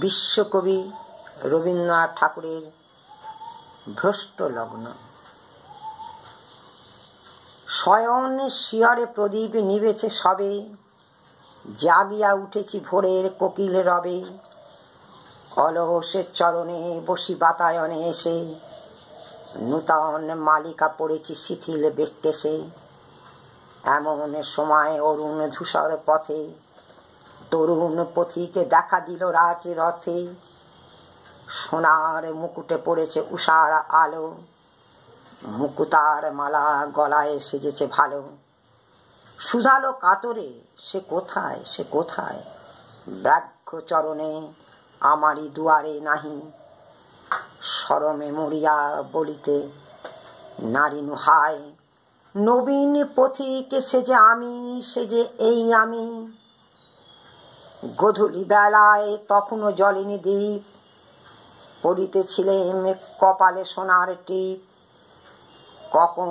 বিশ্বকবি রবীন্দ্রনাথ ঠাকুরের ভ্রষ্ট লগ্ন স্বয়ন শিয়রে প্রদীপ নিবেছে সবে জাগিয়া উঠেছি ভোরের কোকিল রবে অলহসের চরণে বসি বাতায়নে এসে নূতন মালিকা পড়েছি শিথিল বেটকেসে এমন সময় অরুণ ধূসর পথে তরুণ পথিকে দেখা দিল রাজ রথে সোনার মুকুটে পড়েছে উষার আলো মুকুতার মালা গলায় সেজেছে ভালো সুধালো কাতরে সে কোথায় সে কোথায় ব্রাঘ্য চরণে আমারই দুয়ারে নাহি সরমে মরিয়া বলিতে নারী নুহায় নবীন পথিকে সে যে আমি সে যে এই আমি গধূলি বেলায় তখনও জলিনি দ্বীপ পড়িতেছিলেন কপালে সোনার টিপ কখন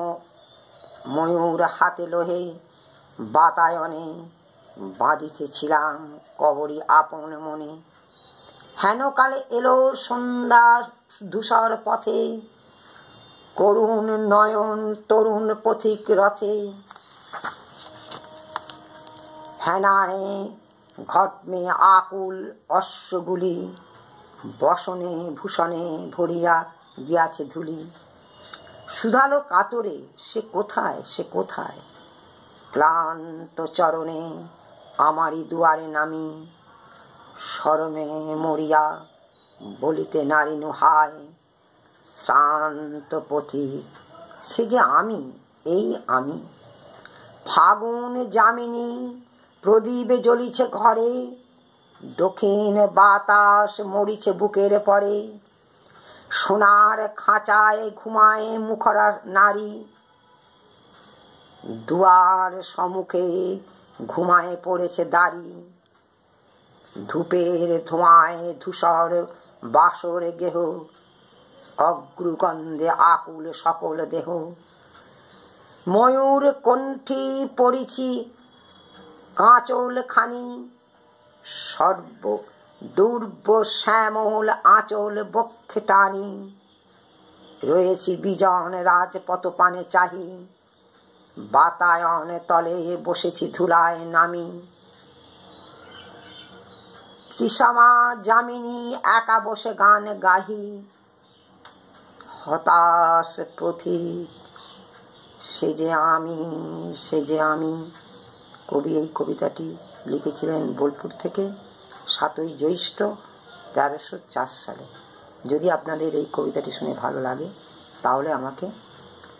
ময়ূর হাতে লোহে বাতায়নে বাঁধিতেছিলাম কবরি আপন মনে হেনকালে এলো সন্ধ্যা ধূসর পথে করুণ নয়ন তরুণ পথিক রথে হেনায় ঘটমে আকুল অশ্বগুলি বসনে ভূষণে ভরিয়া গিয়াছে ধুলি সুধালো কাতরে সে কোথায় সে কোথায় ক্লান্ত চরণে আমারই দুয়ারে নামি সরমে মরিয়া বলিতে নারী হায় শ্রান্ত পথিক সে যে আমি এই আমি ফাগুন যামিনী প্রদীপে জ্বলিছে ঘরে দক্ষিণ বাতাস মরিছে বুকের পরে সোনার খাঁচায় ঘুমায় মুখরা নারী দুয়ার সম্মুখে ঘুমায় পড়েছে দাড়ি ধূপের ধোঁয়ায় ধূসর বাসর গেহ অগ্রগন্ধে আকুল সকল দেহ ময়ূর কণ্ঠী পড়িছি আঁচল খানি সর্ব দুর্ব শ্যামল আঁচল বক্ষে টানি রয়েছি বিজন রাজপথ পানে চাহি বাতায়ন তলে বসেছি ধুলায় নামি তৃষামা জামিনী একা বসে গান গাহি হতাশ প্রথিক সে যে আমি সে যে আমি কবি এই কবিতাটি লিখেছিলেন বোলপুর থেকে সাতই জ্যৈষ্ঠ তেরোশো চার সালে যদি আপনাদের এই কবিতাটি শুনে ভালো লাগে তাহলে আমাকে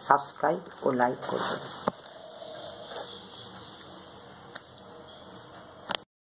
সাবস্ক্রাইব ও লাইক করবেন